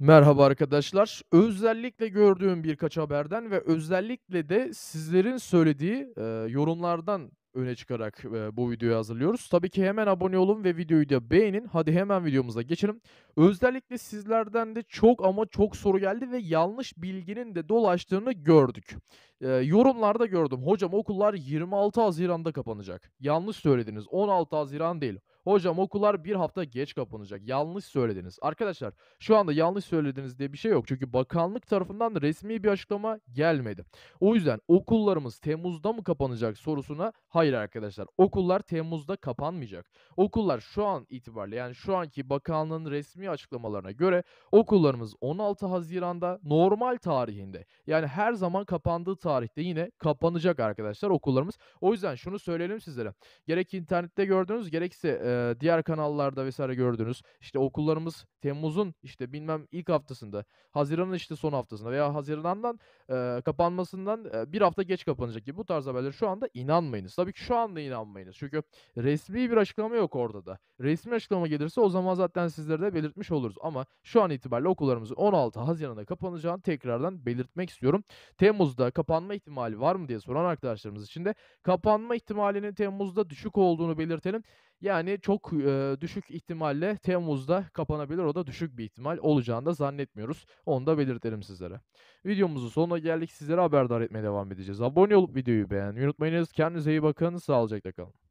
Merhaba arkadaşlar. Özellikle gördüğüm birkaç haberden ve özellikle de sizlerin söylediği e, yorumlardan öne çıkarak e, bu videoyu hazırlıyoruz. Tabii ki hemen abone olun ve videoyu da beğenin. Hadi hemen videomuza geçelim. Özellikle sizlerden de çok ama çok soru geldi ve yanlış bilginin de dolaştığını gördük. E, yorumlarda gördüm. Hocam okullar 26 Haziran'da kapanacak. Yanlış söylediniz. 16 Haziran değil. Hocam okullar bir hafta geç kapanacak. Yanlış söylediniz. Arkadaşlar şu anda yanlış söylediniz diye bir şey yok. Çünkü bakanlık tarafından da resmi bir açıklama gelmedi. O yüzden okullarımız Temmuz'da mı kapanacak sorusuna hayır arkadaşlar. Okullar Temmuz'da kapanmayacak. Okullar şu an itibariyle yani şu anki bakanlığın resmi açıklamalarına göre okullarımız 16 Haziran'da normal tarihinde yani her zaman kapandığı tarihte yine kapanacak arkadaşlar okullarımız. O yüzden şunu söyleyelim sizlere. Gerek internette gördüğünüz gerekse e, diğer kanallarda vesaire gördünüz. İşte okullarımız Temmuz'un işte bilmem ilk haftasında, Haziran'ın işte son haftasında veya Haziran'dan e, kapanmasından e, bir hafta geç kapanacak gibi bu tarz haberler şu anda inanmayınız. Tabii ki şu anda inanmayınız. Çünkü resmi bir açıklama yok orada da. Resmi açıklama gelirse o zaman zaten sizlere de belirtmiş oluruz. Ama şu an itibariyle okullarımızın 16 Haziran'da kapanacağını tekrardan belirtmek istiyorum. Temmuz'da kapanma ihtimali var mı diye soran arkadaşlarımız için de kapanma ihtimalinin Temmuz'da düşük olduğunu belirtelim. Yani çok e, düşük ihtimalle Temmuz'da kapanabilir. O da düşük bir ihtimal olacağını da zannetmiyoruz. Onu da belirtelim sizlere. Videomuzun sonuna geldik. Sizlere haberdar etmeye devam edeceğiz. Abone olup videoyu beğenmeyi unutmayınız. Kendinize iyi bakın. Sağlıcakla kalın.